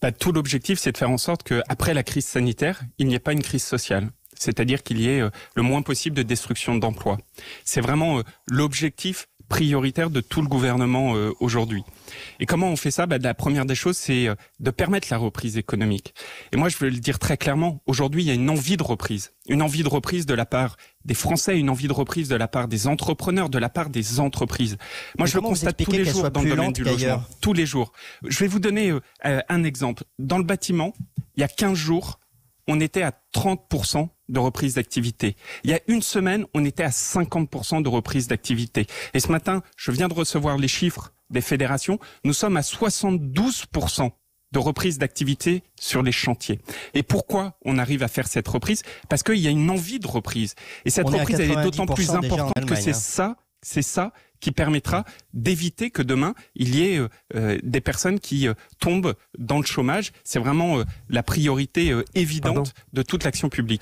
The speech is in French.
bah, Tout l'objectif, c'est de faire en sorte qu'après la crise sanitaire, il n'y ait pas une crise sociale c'est-à-dire qu'il y ait euh, le moins possible de destruction d'emplois. C'est vraiment euh, l'objectif prioritaire de tout le gouvernement euh, aujourd'hui. Et comment on fait ça bah, La première des choses, c'est euh, de permettre la reprise économique. Et moi, je veux le dire très clairement, aujourd'hui, il y a une envie de reprise. Une envie de reprise de la part des Français, une envie de reprise de la part des entrepreneurs, de la part des entreprises. Moi, je le constate tous les jours dans le Tous les jours. Je vais vous donner euh, un exemple. Dans le bâtiment, il y a 15 jours, on était à 30% de reprise d'activité. Il y a une semaine, on était à 50% de reprise d'activité. Et ce matin, je viens de recevoir les chiffres des fédérations. Nous sommes à 72% de reprise d'activité sur les chantiers. Et pourquoi on arrive à faire cette reprise Parce qu'il y a une envie de reprise. Et cette reprise, est elle est d'autant plus importante que c'est hein. ça c'est ça qui permettra d'éviter que demain il y ait euh, euh, des personnes qui euh, tombent dans le chômage. C'est vraiment la priorité évidente de toute l'action publique.